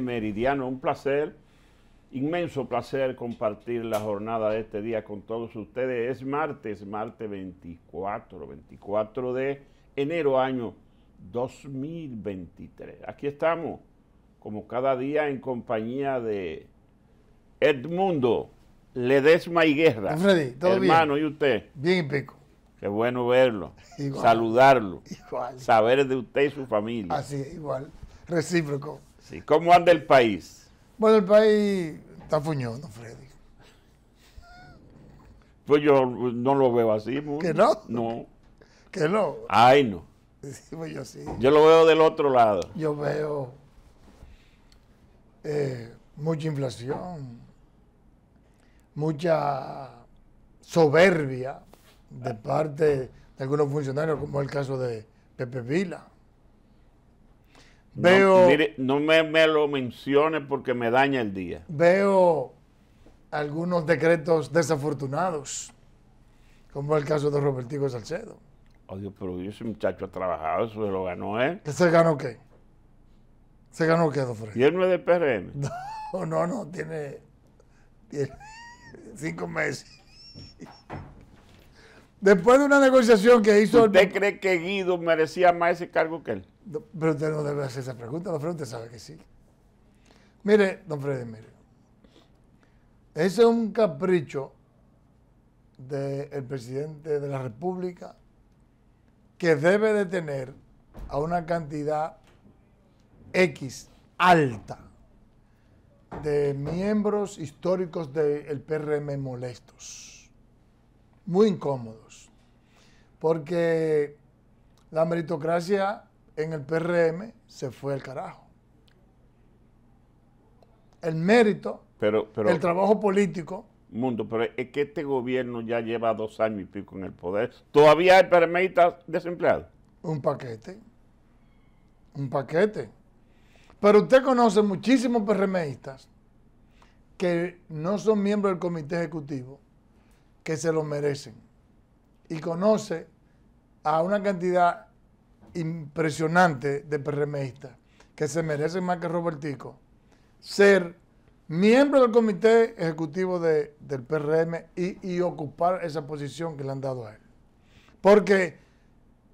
Meridiano. Un placer, inmenso placer compartir la jornada de este día con todos ustedes. Es martes, martes 24, 24 de enero año 2023. Aquí estamos, como cada día, en compañía de Edmundo Ledesma y Guerra. Freddy, ¿todo hermano, ¿y usted? Bien y pico. Qué bueno verlo, saludarlo, saber de usted y su familia. Así, igual, recíproco. ¿Cómo anda el país? Bueno, el país está fuñón, Freddy. Pues yo no lo veo así. ¿Que no? No. ¿Que no? Ay, no. Pues yo Yo lo veo del otro lado. Yo veo eh, mucha inflación, mucha soberbia de parte de algunos funcionarios, como el caso de Pepe Vila no, me, lo mencione porque me daña el día. Veo algunos decretos desafortunados, como el caso de Robertico Salcedo. Oye, pero ese muchacho ha trabajado, eso se lo ganó él. se ganó qué? ¿Se ganó qué, Dofre? ¿Y él no es de PRM? No, no, no, tiene, tiene cinco meses. Después de una negociación que hizo... ¿Usted cree que Guido merecía más ese cargo que él? pero usted no debe hacer esa pregunta, don Freddy, usted sabe que sí. Mire, don Freddy, mire. Ese es un capricho del presidente de la República que debe de tener a una cantidad X alta de miembros históricos del PRM molestos, muy incómodos, porque la meritocracia en el PRM se fue el carajo. El mérito, el trabajo político. Mundo, pero es que este gobierno ya lleva dos años y pico en el poder. ¿Todavía hay PRM desempleado? Un paquete. Un paquete. Pero usted conoce muchísimos PRMistas que no son miembros del comité ejecutivo, que se lo merecen. Y conoce a una cantidad impresionante de PRMista, que se merece más que Robertico ser miembro del comité ejecutivo del PRM y, ocupar esa posición que le han dado a él. Porque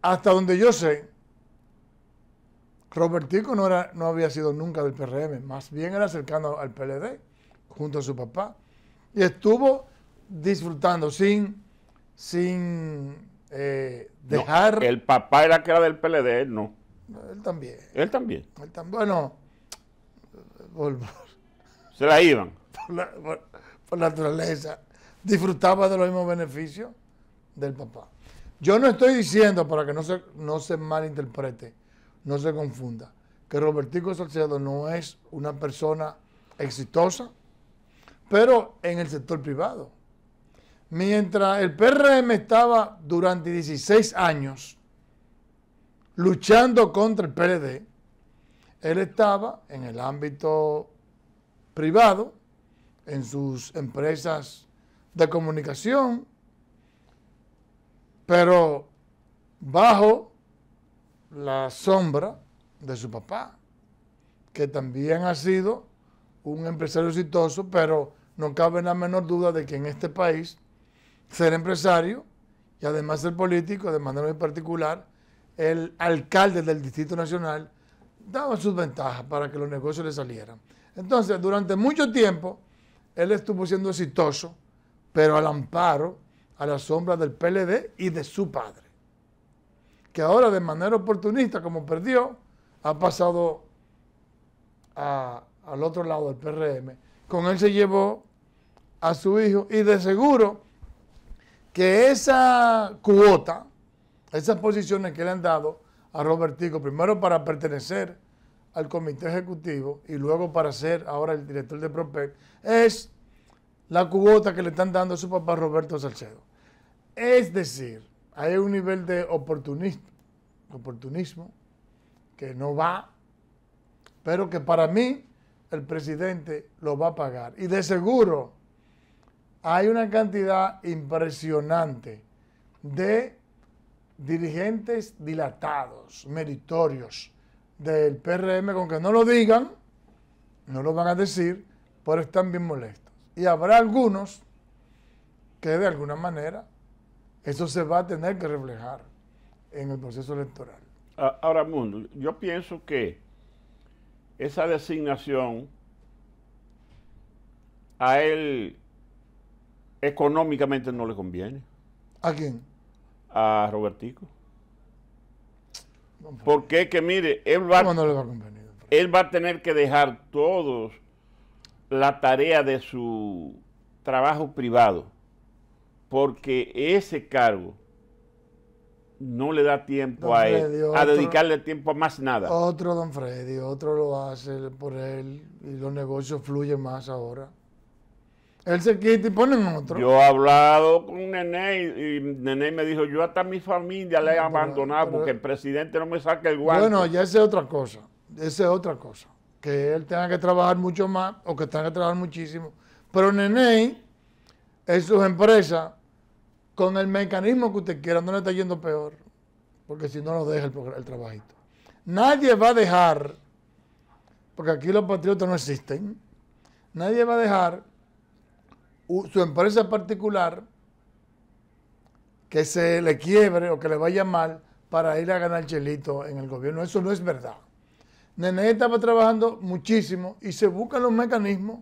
hasta donde yo sé, Robertico no, no había sido nunca del PRM, más bien era cercano al PLD, junto a su papá, y estuvo disfrutando sin, sin eh, dejar... el papá era que era del PLD, él no. Él también. Él también. Él Bueno, se la iban. Por, la, naturaleza. Disfrutaba de los mismos beneficios del papá. Yo no estoy diciendo, para que no se, no se malinterprete, no se confunda, que Robertico Salcedo no es una persona exitosa, pero en el sector privado mientras el PRM estaba durante 16 años luchando contra el PLD, él estaba en el ámbito privado, en sus empresas de comunicación, pero bajo la sombra de su papá, que también ha sido un empresario exitoso, pero no cabe la menor duda de que en este país ser empresario y además ser político, de manera muy particular, el alcalde del Distrito Nacional daba sus ventajas para que los negocios le salieran. Entonces, durante mucho tiempo, él estuvo siendo exitoso, pero al amparo, a la sombra del PLD y de su padre, que ahora de manera oportunista, como perdió, ha pasado al otro lado del PRM. Con él se llevó a su hijo y de seguro que esa cuota, esas posiciones que le han dado a Robertico, primero para pertenecer al comité ejecutivo y luego para ser ahora el director de PROPEC, es la cuota que le están dando a su papá Roberto Salcedo. Es decir, hay un nivel de oportunismo, oportunismo que no va, pero que para mí el presidente lo va a pagar. Y de seguro hay una cantidad impresionante de dirigentes dilatados, meritorios del PRM, con que no lo digan, no lo van a decir, pero están bien molestos. Y habrá algunos que de alguna manera eso se va a tener que reflejar en el proceso electoral. Ahora, Mundo, yo pienso que esa designación a él económicamente no le conviene. ¿A quién? A Robertico. Porque que mire, él va, a él va a tener que dejar todos la tarea de su trabajo privado, porque ese cargo no le da tiempo a él, a dedicarle tiempo a más nada. Otro Don Freddy, otro lo hace por él y los negocios fluyen más ahora. Él se quita y ponen otro. Yo he hablado con Nene y, Nene me dijo, yo hasta mi familia le he abandonado porque el presidente no me saca el guante. Bueno, ya esa es otra cosa, esa es otra cosa. Que él tenga que trabajar mucho más o que tenga que trabajar muchísimo. Pero Nene, en sus empresas, con el mecanismo que usted quiera, no le está yendo peor. Porque si no, lo deja el trabajito. Nadie va a dejar, porque aquí los patriotas no existen, nadie va a dejar su empresa particular que se le quiebre o que le vaya mal para ir a ganar chelito en el gobierno. Eso no es verdad. Nene estaba trabajando muchísimo y se buscan los mecanismos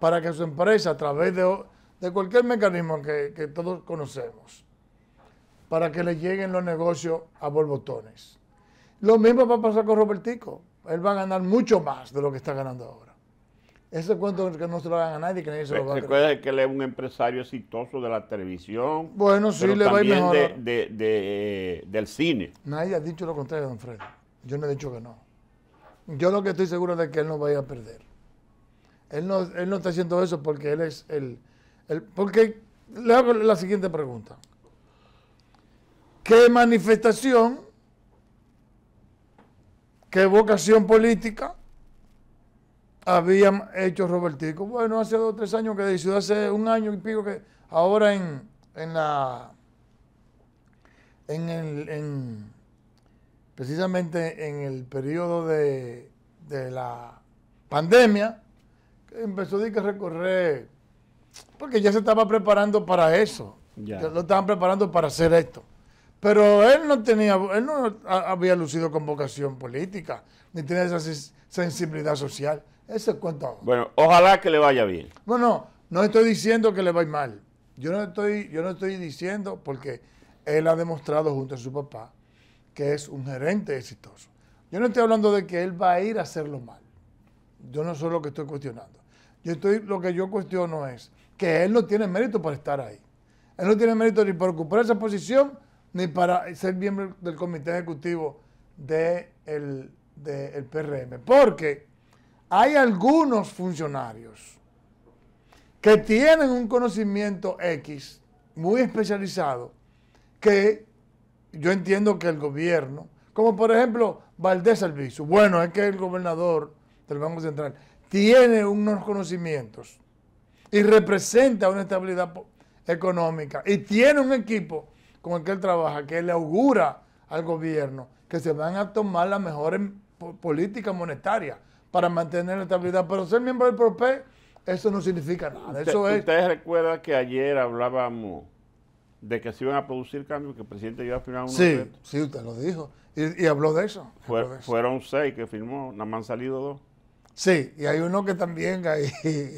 para que su empresa, a través de, de cualquier mecanismo que, que, todos conocemos, para que le lleguen los negocios a Bolbotones. Lo mismo va a pasar con Robertico. Él va a ganar mucho más de lo que está ganando ahora. Ese cuento que no se lo hagan a nadie, que nadie se lo va a Recuerda que él es un empresario exitoso de la televisión. Bueno, sí, le va a ir mejor. Eh, del cine. Nadie ha dicho lo contrario, don Fred. Yo no he dicho que no. Yo lo que estoy seguro es que él no vaya a perder. Él no, él no está haciendo eso porque él es el, el... Porque le hago la siguiente pregunta. ¿Qué manifestación, qué vocación política habían hecho Robertico. Bueno, hace dos o tres años que decidió, hace un año y pico que ahora en, en la. En el, en, precisamente en el periodo de, de la pandemia, que empezó a recorrer, porque ya se estaba preparando para eso. Ya. Lo estaban preparando para hacer esto. Pero él no tenía, él no había lucido con vocación política, ni tenía esa sensibilidad social. Eso es cuento. Bueno, ojalá que le vaya bien. Bueno, no estoy diciendo que le vaya mal. Yo no estoy, yo no estoy diciendo porque él ha demostrado junto a su papá que es un gerente exitoso. Yo no estoy hablando de que él va a ir a hacerlo mal. Yo no soy lo que estoy cuestionando. Yo estoy, lo que yo cuestiono es que él no tiene mérito para estar ahí. Él no tiene mérito ni para ocupar esa posición, ni para ser miembro del comité ejecutivo del de de el PRM. Porque hay algunos funcionarios que tienen un conocimiento X muy especializado que yo entiendo que el gobierno, como por ejemplo Valdés Albizu, bueno, es que el gobernador del Banco Central tiene unos conocimientos y representa una estabilidad económica y tiene un equipo con el que él trabaja que le augura al gobierno que se van a tomar las mejores em- políticas monetarias para mantener la estabilidad. Pero ser miembro del PROPE, eso no significa nada. Eso Ustedes recuerdan que ayer hablábamos de que se iban a producir cambios, que el presidente iba a firmar un Sí, sí, usted lo dijo. Y, habló de eso. Fueron seis que firmó, nada más han salido dos. Sí, y hay uno que también ahí...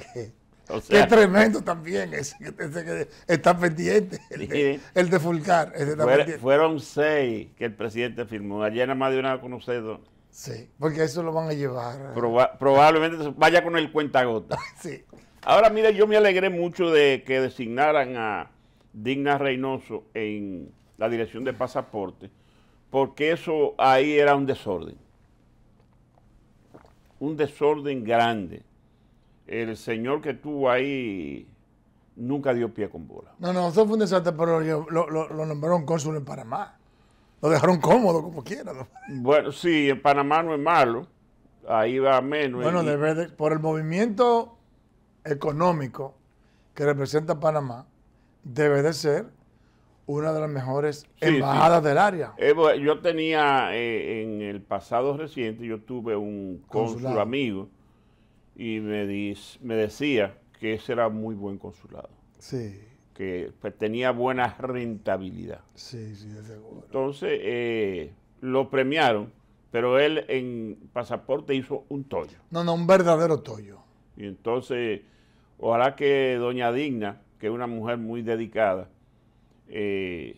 Qué tremendo también ese, que está pendiente, el de, Fulcar. Fueron seis que el presidente firmó. Ayer nada más de una conocer dos. Sí, porque eso lo van a llevar. probablemente vaya con el cuentagota. sí. Ahora, mire, yo me alegré mucho de que designaran a Digna Reynoso en la dirección de pasaporte, porque eso ahí era un desorden. Un desorden grande. El señor que estuvo ahí nunca dio pie con bola. No, no, eso fue un desastre, pero lo, lo nombraron cónsul en Panamá lo dejaron cómodo como quiera. Bueno, sí, en Panamá no es malo. Ahí va menos. Bueno, debe por el movimiento económico que representa Panamá, debe de ser una de las mejores embajadas del área. Eh, yo tenía eh, en el pasado reciente, yo tuve un cónsul amigo y me, me decía que ese era muy buen consulado. Sí que pues, tenía buena rentabilidad. Sí, sí, seguro. Entonces eh, lo premiaron, pero él en pasaporte hizo un tollo. No, no, un verdadero tollo. Y entonces, ojalá que Doña Digna, que es una mujer muy dedicada, eh,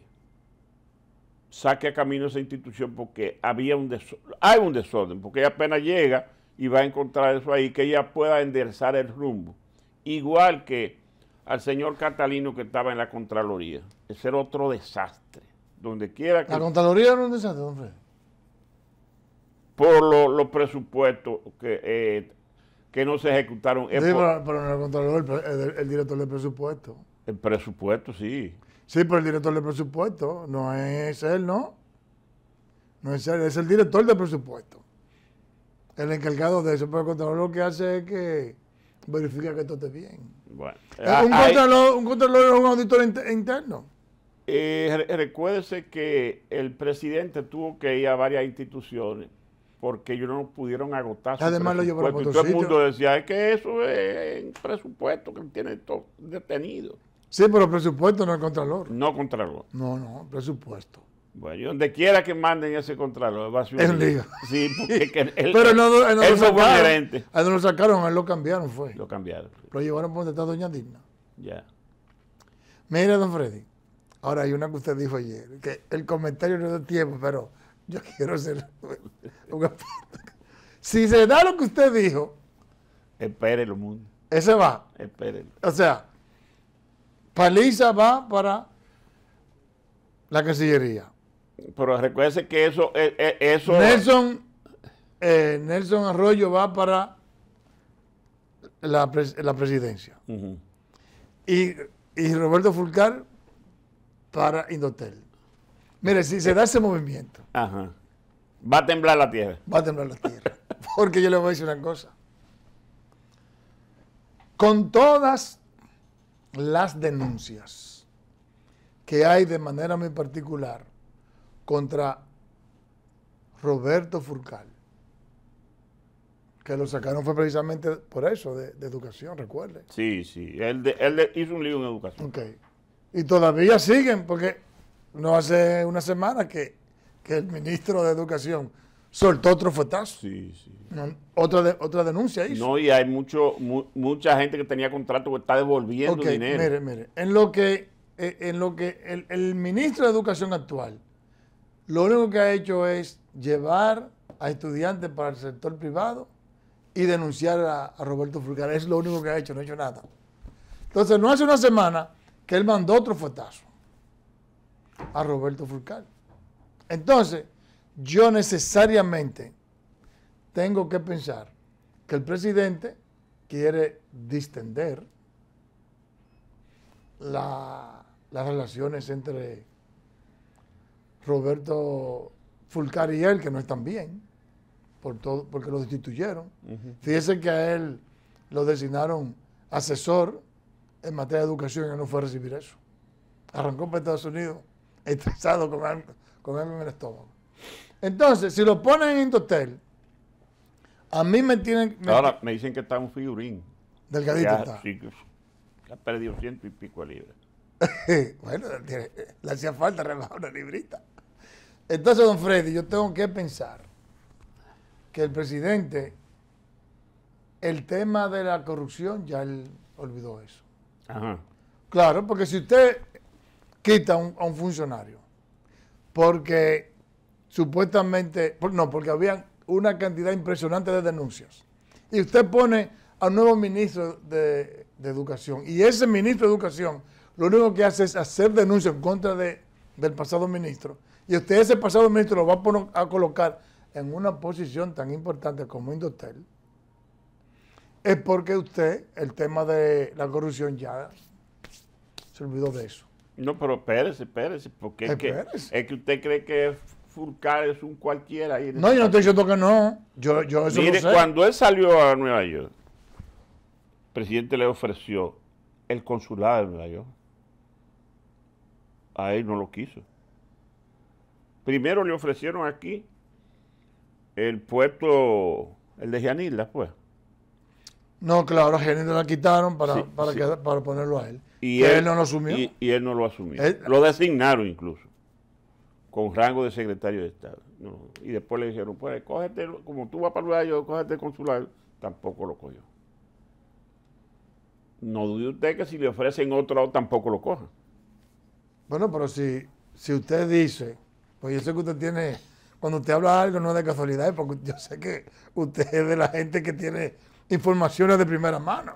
saque a camino esa institución porque había un hay un desorden, porque ella apenas llega y va a encontrar eso ahí, que ella pueda enderezar el rumbo. Igual que al señor Catalino que estaba en la Contraloría. Ese era otro desastre. Donde quiera La Contraloría era un desastre, hombre. Por los presupuestos que, eh, que no se ejecutaron. Eh, sí, pero, en el, director del presupuesto. El presupuesto, sí. Sí, pero el director del presupuesto no es él, ¿no? No es él, es el director del presupuesto. El encargado de eso, pero el Contralor lo que hace es que verifica que todo esté bien. Eh, ah, un, contralor, es un auditor interno. Eh, recuérdese que el presidente tuvo que ir a varias instituciones porque ellos no pudieron agotar su Además, lo Todo el mundo decía, es que eso es presupuesto que tiene todo detenido. Sí, pero presupuesto no es contralor. No contralor. No, no, presupuesto. Bueno, donde quiera que manden ese contrato va a ser un lío. Sí, porque Pero no, no lo sacaron, gerente. A lo sacaron, él lo cambiaron, fue. Lo cambiaron. Lo llevaron por donde está Doña Digna. Ya. Mira, don Freddy, ahora hay una que usted dijo ayer, que el comentario no da tiempo, pero yo quiero ser Si se da lo que usted dijo... El mundo. Ese va. Espérenlo. O sea, Paliza va para la Cancillería. Pero recuérdese que eso... Eh, eh, Nelson, eh, Nelson Arroyo va para la, presidencia. y, y, Roberto Fulcar para Indotel. Mire, si se da ese movimiento... Ajá. Va a temblar la tierra. Va a temblar la tierra. Porque yo le voy a decir una cosa. Con todas las denuncias que hay de manera muy particular contra Roberto Furcal, que lo sacaron fue precisamente por eso, de, educación, recuerde. Sí, sí, él, él hizo un lío en educación. Ok. Y todavía siguen, porque no hace una semana que, el ministro de Educación soltó otro fuetazo. Sí, sí. otra, otra denuncia hizo. No, y hay mucho, mucha gente que tenía contrato que está devolviendo okay, dinero. Mire, mire, en lo que, eh, en lo que el ministro de Educación actual lo único que ha hecho es llevar a estudiantes para el sector privado y denunciar a, Roberto Fulcar. Es lo único que ha hecho, no ha hecho nada. Entonces, no hace una semana que él mandó otro fuetazo a Roberto Fulcar. Entonces, yo necesariamente tengo que pensar que el presidente quiere distender las relaciones entre Roberto Fulcar y él, que no están bien, por todo, porque lo destituyeron. fíjense Fíjese que a él lo designaron asesor en materia de educación y él no fue a recibir eso. Arrancó para Estados Unidos estresado con él en el estómago. Entonces, si lo ponen en hotel a mí me tienen... Ahora, me dicen que está un figurín. Delgadito ya, ha perdido ciento y pico libras. bueno, le hacía falta rebajar una librita. Entonces, don Freddy, yo tengo que pensar que el presidente, el tema de la corrupción, ya él olvidó eso. Claro, porque si usted quita a un funcionario, porque supuestamente, no, porque había una cantidad impresionante de denuncias, y usted pone a un nuevo ministro de, Educación, y ese ministro de Educación lo único que hace es hacer denuncias en contra del pasado ministro, y usted ese pasado ministro lo va a, colocar en una posición tan importante como Indotel, es porque usted, el tema de la corrupción ya se olvidó de eso. No, pero espérese, espérese, porque es eh, que, usted cree que Furcar es un cualquiera. no, yo no estoy diciendo que no. Yo, Mire, cuando él salió a Nueva York, el presidente le ofreció el consulado de Nueva York. A él no lo quiso. Primero le ofrecieron aquí el puesto, el de Gianilla, pues. No, claro, a Gianilla la quitaron para, para, ponerlo a él. Y él, no lo asumió. Y, él no lo asumió. Eh, lo designaron incluso, con rango de secretario de Estado. y después le dijeron, pues cógete, como tú vas para lugar, yo cógete el consular. Tampoco lo cogió. No dude usted que si le ofrecen otro lado, tampoco lo coja. Bueno, pero si, si usted dice pues yo sé que usted tiene, cuando usted habla algo no es de casualidad, porque yo sé que usted es de la gente que tiene informaciones de primera mano.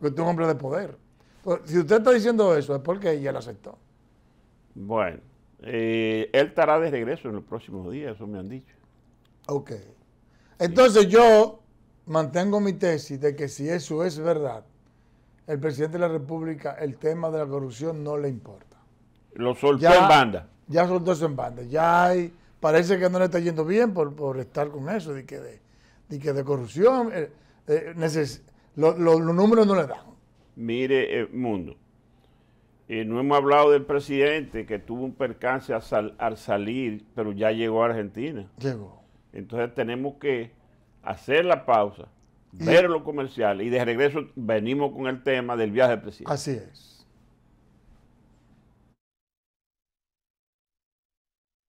Usted es un hombre de poder. Pues, si usted está diciendo eso, es porque ella lo aceptó. Bueno, eh, él estará de regreso en los próximos días, eso me han dicho. Ok. Entonces yo mantengo mi tesis de que si eso es verdad, el presidente de la República, el tema de la corrupción no le importa. Lo soltó en banda ya son dos en banda, Ya hay, parece que no le está yendo bien por, estar con eso, de que de, corrupción. Eh, eh, los números no le dan. Mire, eh, mundo. no hemos hablado del presidente que tuvo un percance al, salir, pero ya llegó a Argentina. Llegó. Entonces tenemos que hacer la pausa, ver lo comercial, y de regreso venimos con el tema del viaje del presidente. Así es.